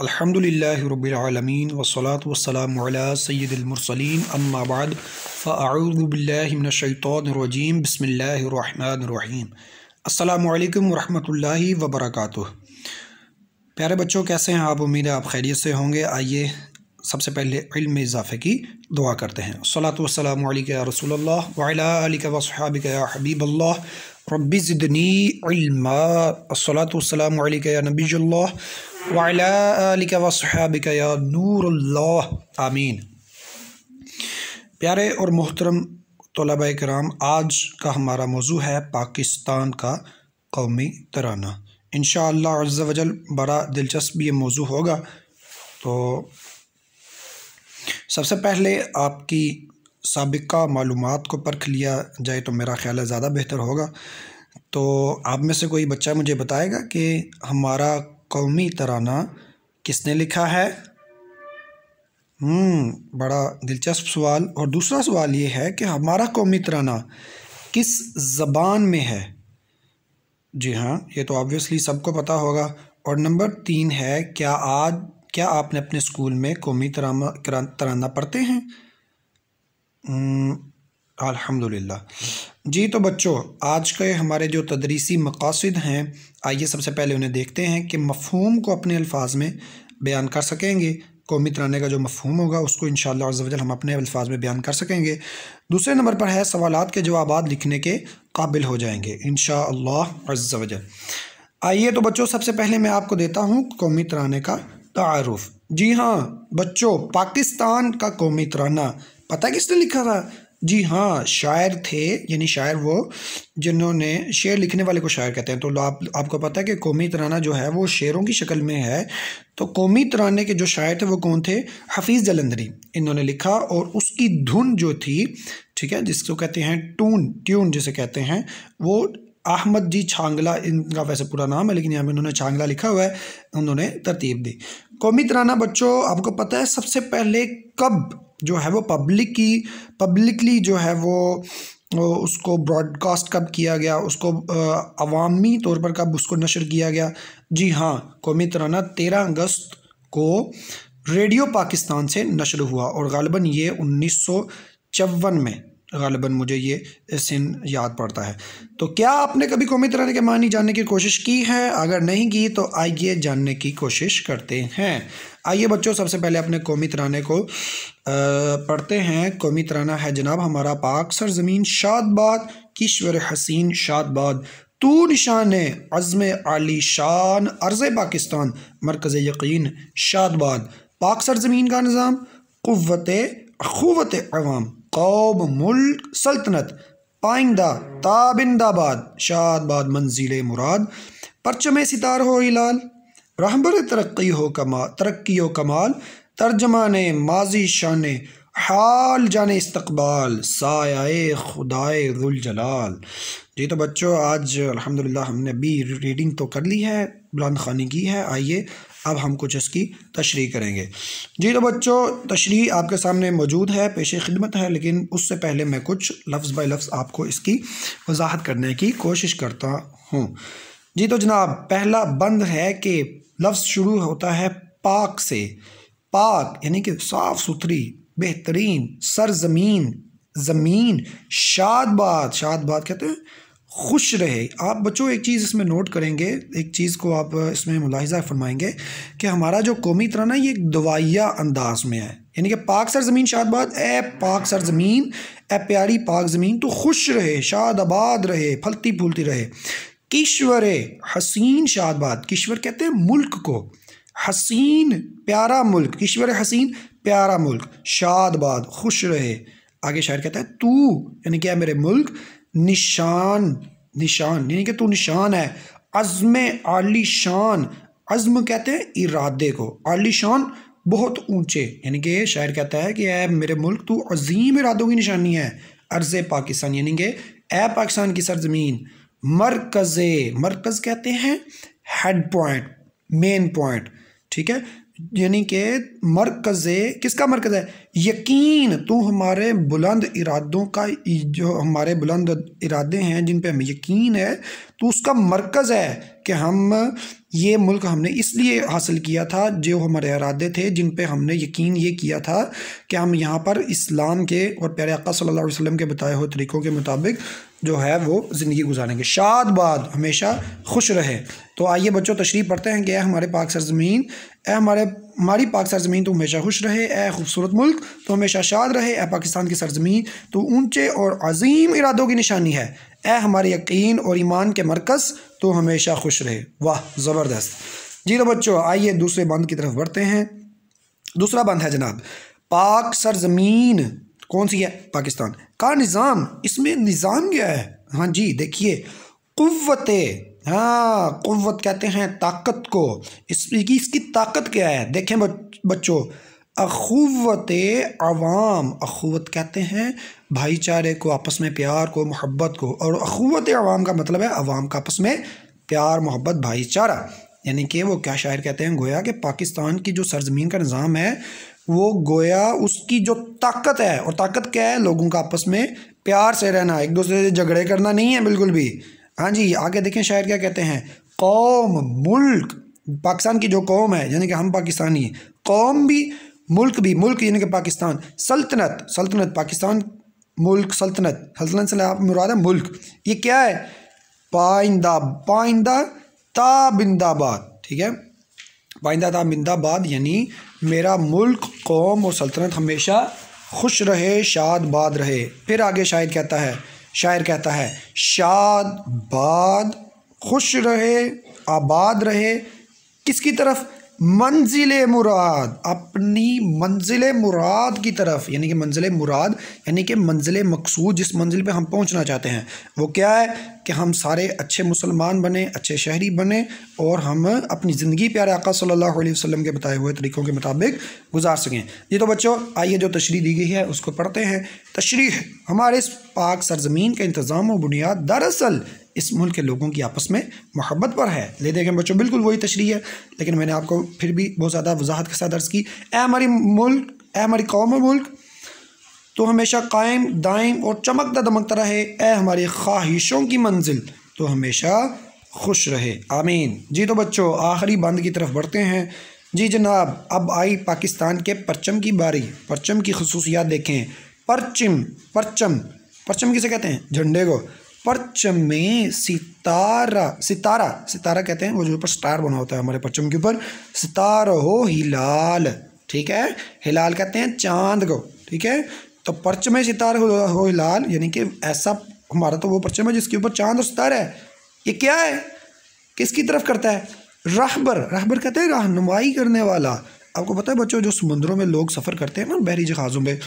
अल्हम्दुलिल्लाहिरब्बिलआलमीन वस्सलातु वस्सलामु अला सय्यिदिल मुरसलीन अम्मा बाद फ़अऊज़ु बिल्लाहि मिनश शैतानिर रजीम बिस्मिल्लाहिर रहमानिर रहीम अस्सलामु अलैकुम वरहमतुल्लाहि व बरकातुहू प्यारे बच्चों कैसे हैं आप उम्मीद है आप खैरियत से होंगे आइए सबसे पहले इल्म में इजाफ़े की दुआ करते हैं सलातम रसूल वसहाबिक हबीब रब्बी ज़िदनी इल्मा सलातम नबील्ला वाला वसहाबिका आमीन प्यारे और मोहतरम तलब कराम आज का हमारा मौजू है पाकिस्तान का कौमी तराना इन शजल बड़ा दिलचस्प ये मौजू होगा तो सबसे पहले आपकी सबका मालूम को परख लिया जाए तो मेरा ख्याल है ज़्यादा बेहतर होगा तो आप में से कोई बच्चा मुझे बताएगा कि हमारा कौमी तराना किसने लिखा है हम्म, बड़ा दिलचस्प सवाल और दूसरा सवाल ये है कि हमारा कौमी तराना किस ज़बान में है जी हाँ ये तो ऑब्वियसली सबको पता होगा और नंबर तीन है क्या आज क्या आपने अपने स्कूल में कौमी तराना तराना पढ़ते हैं हम्म, अल्हम्दुलिल्लाह जी तो बच्चों आज के हमारे जो तदरीसी मकासद हैं आइए सबसे पहले उन्हें देखते हैं कि मफहूम को अपने अल्फाज में बयान कर सकेंगे कौमी तराने का जो मफहम होगा उसको इन शजल हम अपने अल्फाज में बयान कर सकेंगे दूसरे नंबर पर है सवाल के जवाब लिखने के काबिल हो जाएंगे इन शजल आइए तो बच्चों सबसे पहले मैं आपको देता हूँ कौमी तराने का तारफ़ जी हाँ बच्चों पाकिस्तान का कौमी तराना पता किसने लिखा था जी हाँ शायर थे यानी शायर वो जिन्होंने शेर लिखने वाले को शायर कहते हैं तो आप आपको पता है कि कौमी तराना जो है वो शेरों की शक्ल में है तो कौमी तराने के जो शायर थे वो कौन थे हफीज़ जलंधरी इन्होंने लिखा और उसकी धुन जो थी ठीक है जिसको कहते हैं टून ट्यून जिसे कहते हैं वो अहमद जी छांगला इनका वैसे पूरा नाम है लेकिन यहाँ पर उन्होंने छांगला लिखा हुआ है उन्होंने तरतीब दी कौमी तराना बच्चों आपको पता है सबसे पहले कब जो है वो पब्लिक की पब्लिकली जो है वो उसको ब्रॉडकास्ट कब किया गया उसको अवामी तौर पर कब उसको नशर किया गया जी हाँ कौमी तराना तेरह अगस्त को रेडियो पाकिस्तान से नशर हुआ और गालबन ये उन्नीस सौ चौवन में गालिबा मुझे ये सिन याद पड़ता है तो क्या आपने कभी कौमी तराने के मानी जानने की कोशिश की है अगर नहीं की तो आइए जानने की कोशिश करते हैं आइए बच्चों सबसे पहले अपने कौमी राना को आ, पढ़ते हैं कौमी तराना है जनाब हमारा पाक सरजमीन शादबाद किश्वर हसीन शादबाद तू निशान अज़म आली शान अर्ज़ पाकिस्तान मरकज़ यकीन शादबाद पाक सरजमीन का निज़ाम क़वत ख़वत अवाम कौम मुल्क सल्तनत पाइंदा ताबिंदाबाद शादबाद मंजिल मुराद परचम सितार हो हिलाल रहबर तरक्की हो कमाल तरक्की व कमाल तर्जमान माजी शान हाल जान इस्तबाल सायाए खुदाए जलाल जी तो बच्चों आज अल्हम्दुलिल्लाह हमने बी रीडिंग तो कर ली है बुलंद खानी की है आइए अब हम कुछ इसकी तशरी करेंगे जी तो बच्चों तशरी आपके सामने मौजूद है पेश खिदमत है लेकिन उससे पहले मैं कुछ लफ्ज़ बाई लफ्ज़ आपको इसकी वजाहत करने की कोशिश करता हूँ जी तो जनाब पहला बंद है कि लफ्ज़ शुरू होता है पाक से पाक यानी कि साफ़ सुथरी बेहतरीन सरजमीन ज़मीन शादबाद शादबाद कहते हैं खुश रहे आप बच्चों एक चीज़ इसमें नोट करेंगे एक चीज़ को आप इसमें मुलाहिजा फरमाएंगे कि हमारा जो कौमी तरह ना ये एक दवाइया अंदाज में है यानी कि पाक सर ज़मीन शादबाद ए पाक सर ज़मीन ए प्यारी पाक ज़मीन तो खुश रहे शादाबाद रहे फलती फूलती रहे किश्वर हसीन शादबाद किश्वर कहते हैं मुल्क को हसीन प्यारा मुल्क किश्वर हसीन प्यारा मुल्क शादबाद खुश रहे आगे शायर कहता है तू यानी क्या मेरे मुल्क निशान निशान यानी कि तू निशान है अज़म आली शान अज़म कहते हैं इरादे को आली शान बहुत ऊंचे यानी कि शायर कहता है कि ऐ मेरे मुल्क तू अजीम इरादों की निशानी है अर्ज़ पाकिस्तान यानी कि ए पाकिस्तान की सरजमीन मरकज़ मरकज़ कहते हैं हेड पॉइंट मेन पॉइंट ठीक है यानी कि मरकज़ किसका मरकज़ है यकीन तो हमारे बुलंद इरादों का जो हमारे बुलंद इरादे हैं जिन पे हमें यकीन है तो उसका मरकज़ है कि हम ये मुल्क हमने इसलिए हासिल किया था जो हमारे इरादे थे जिन पे हमने यकीन ये किया था कि हम यहाँ पर इस्लाम के और प्यारे अक्का सल्लल्लाहु अलैहि वसल्लम के बताए हुए तरीक़ों के मुताबिक जो है वो ज़िंदगी गुजारेंगे शाद बाद हमेशा खुश रहे तो आइए बच्चों तशरीफ़ पढ़ते हैं कि हमारे पाक सरजमीन ए हमारे हमारी पाक सरजमीन तो हमेशा खुश रहे ए खूबसूरत मुल्क तो हमेशा शाद रहे ए पाकिस्तान की सरजमीन तो ऊंचे और अजीम इरादों की निशानी है ए हमारे यकीन और ईमान के मरकज़ तो हमेशा खुश रहे वाह ज़बरदस्त जी तो बच्चों आइए दूसरे बंद की तरफ बढ़ते हैं दूसरा बंद है जनाब पाक सरजमीन कौन सी है पाकिस्तान का निज़ाम इसमें निज़ाम क्या है हाँ जी देखिए कुत हाँ कुत कहते हैं ताकत को इसकी इसकी ताकत क्या है देखें बच्चों अखुवत आवाम अखुवत कहते हैं भाईचारे को आपस में प्यार को मोहब्बत को और अखुवत आवाम का मतलब है आवाम का आपस में प्यार मोहब्बत भाईचारा यानी कि वो क्या शायर कहते हैं गोया कि पाकिस्तान की जो सरजमीन का निज़ाम है वो गोया उसकी जो ताकत है और ताकत क्या है लोगों का आपस में प्यार से रहना एक दूसरे से झगड़े करना नहीं है बिल्कुल भी हाँ जी आगे देखें शायर क्या कहते हैं कौम मुल्क पाकिस्तान की जो कौम है यानी कि हम पाकिस्तानी कौम भी मुल्क भी मुल्क यानी कि पाकिस्तान सल्तनत सल्तनत पाकिस्तान मुल्क सल्तनत सल्तनत से आप मुराद है मुल्क ये क्या है पाइंदा पाइंदा ताबिंदाबाद ठीक है पाइंदा ताबिंदाबाद यानी मेरा मुल्क कौम और सल्तनत हमेशा खुश रहे शाद बाद रहे फिर आगे शायर कहता है शायर कहता है शाद बाद खुश रहे आबाद रहे किसकी तरफ मंजिल मुराद अपनी मंजिल मुराद की तरफ यानी कि मंजिल मुराद यानी कि मंजिल मकसूद जिस मंजिल पे हम पहुंचना चाहते हैं वो क्या है कि हम सारे अच्छे मुसलमान बने अच्छे शहरी बने और हम अपनी ज़िंदगी प्यारे आका सल्लल्लाहु अलैहि वसल्लम के बताए हुए तरीक़ों के मुताबिक गुजार सकें ये तो बच्चों आइए जो तशरी दी गई है उसको पढ़ते हैं तशरी हमारे इस पाक सरजमीन का इंतज़ाम व बुनियाद दरअसल इस मुल्क के लोगों की आपस में मोहब्बत पर है ले देखें बच्चों बिल्कुल वही तशरी है लेकिन मैंने आपको फिर भी बहुत ज़्यादा वजाहत के साथ अर्ज़ की ए हमारी मुल्क ए हमारी कौम मुल्क तो हमेशा कायम दायम और चमकता दमकता रहे ए हमारी ख्वाहिशों की मंजिल तो हमेशा खुश रहे आमीन जी तो बच्चों आखिरी बंद की तरफ बढ़ते हैं जी जनाब अब आई पाकिस्तान के परचम की बारी परचम की खसूसियात देखें परचम परचम परचम किसे कहते हैं झंडे को परचम में सितारा सितारा सितारा कहते हैं वो जो ऊपर स्टार बना होता है हमारे परचम के ऊपर सितार हो हिलाल ठीक है हिलाल कहते हैं चांद को ठीक है तो परचम में सितार हो, हो हिलाल यानी कि ऐसा हमारा तो वो परचम है जिसके ऊपर चांद और सितारा है ये क्या है किसकी तरफ करता है राहबर राहबर कहते हैं रहनुमाई करने वाला आपको पता है बच्चों जो समुद्रों में लोग सफ़र करते हैं ना बहरी जहाज़ों में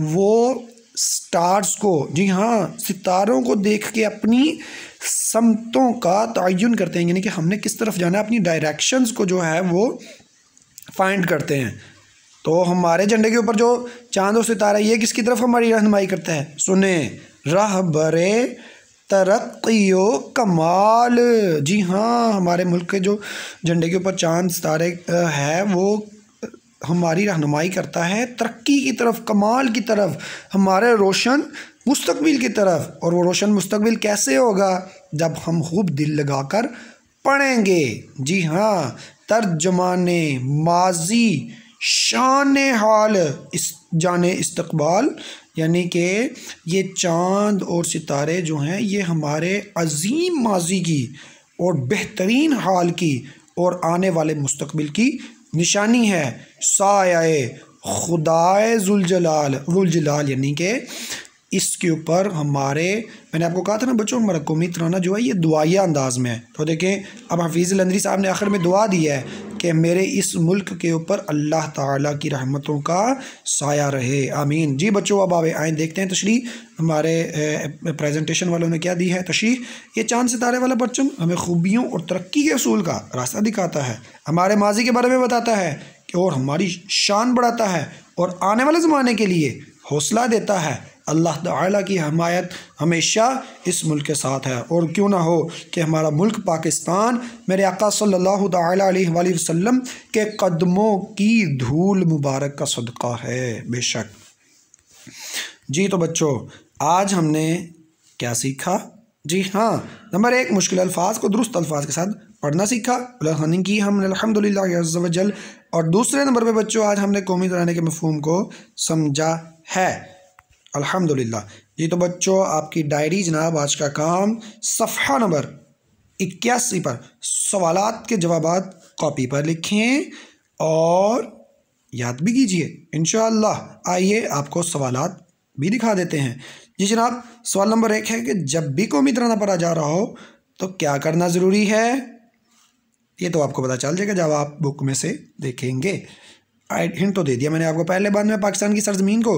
वो स्टार्स को जी हाँ सितारों को देख के अपनी समतों का तयन करते हैं यानी कि हमने किस तरफ जाना है अपनी डायरेक्शंस को जो है वो फाइंड करते हैं तो हमारे झंडे के ऊपर जो चांद और सितारा ये किसकी तरफ हमारी रहनमाई करता है सुने रह बरे तरक्यो कमाल जी हाँ हमारे मुल्क के जो झंडे के ऊपर चांद सितारे है वो हमारी रहनमाई करता है तरक्की की तरफ कमाल की तरफ हमारे रोशन मुस्तबिल की तरफ और वो रोशन मुस्तबिल कैसे होगा जब हम खूब दिल लगा कर पढ़ेंगे जी हाँ तर्जमान माजी शान हाल इस जाने इस्तकबाल यानी कि ये चांद और सितारे जो हैं ये हमारे अजीम माजी की और बेहतरीन हाल की और आने वाले मुस्तबिल की निशानी है सायाए खुदाए जुलजलाल जुलजलाल यानी कि इसके ऊपर हमारे मैंने आपको कहा था ना बच्चों मरकूमी तराना जो है ये दुआया अंदाज में है तो देखें अब हफीज़ लंदरी साहब ने आखिर में दुआ दी है कि मेरे इस मुल्क के ऊपर अल्लाह ताला की रहमतों का साया रहे आमीन जी बच्चों अब आवे आए देखते हैं तशरी हमारे प्रेजेंटेशन वालों ने क्या दी है तशरी ये चांद सितारे वाला बच्चों हमें खूबियों और तरक्की के असूल का रास्ता दिखाता है हमारे माजी के बारे में बताता है कि और हमारी शान बढ़ाता है और आने वाले ज़माने के लिए हौसला देता है अल्लाह ताला की हमायत हमेशा इस मुल्क के साथ है और क्यों ना हो कि हमारा मुल्क पाकिस्तान मेरे आका सल्लल्लाहु अलैहि वसल्लम के कदमों की धूल मुबारक का सदका है बेशक जी तो बच्चों आज हमने क्या सीखा जी हाँ नंबर एक मुश्किल अल्फाज को दुरुस्त अल्फाज के साथ पढ़ना सीखा उलहनी की हमने अलहमदिल्लाजल और दूसरे नंबर पे बच्चों आज हमने कौमी तराने के मफहम को समझा है अल्हम्दुलिल्लाह जी तो बच्चों आपकी डायरी जनाब आज का काम सफ़ा नंबर इक्यासी पर सवाल के जवाब कॉपी पर लिखें और याद भी कीजिए इन आइए आपको सवाल भी दिखा देते हैं जी जनाब सवाल नंबर एक है कि जब भी कौमी तराना पढ़ा जा रहा हो तो क्या करना ज़रूरी है ये तो आपको पता चल जाएगा जब आप बुक में से देखेंगे आइड हिंट तो दे दिया मैंने आपको पहले बाद में पाकिस्तान की सरजमीन को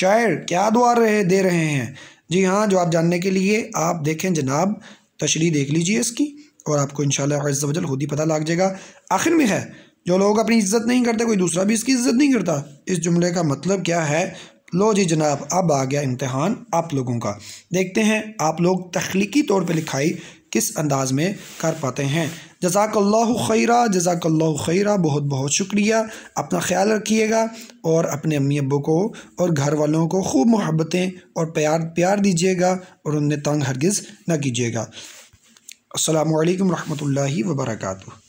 शायर क्या दुआ रहे दे रहे हैं जी हाँ जो आप जानने के लिए आप देखें जनाब तशरी देख लीजिए इसकी और आपको इन शजल खुद ही पता लग जाएगा आखिर में है जो लोग अपनी इज्जत नहीं करते कोई दूसरा भी इसकी इज्जत नहीं करता इस जुमले का मतलब क्या है लो जी जनाब अब आ गया इम्तहान आप लोगों का देखते हैं आप लोग तख्लीकी तौर पर लिखाई किस अंदाज में कर पाते हैं जजाकल्ला खैरा जजाकल्ला खैरा बहुत बहुत शुक्रिया अपना ख्याल रखिएगा और अपने अम्मी अबू को और घर वालों को खूब मोहब्बतें और प्यार प्यार दीजिएगा और उन्हें तंग हरगिज़ ना कीजिएगा अल्लाम वरहमल वर्का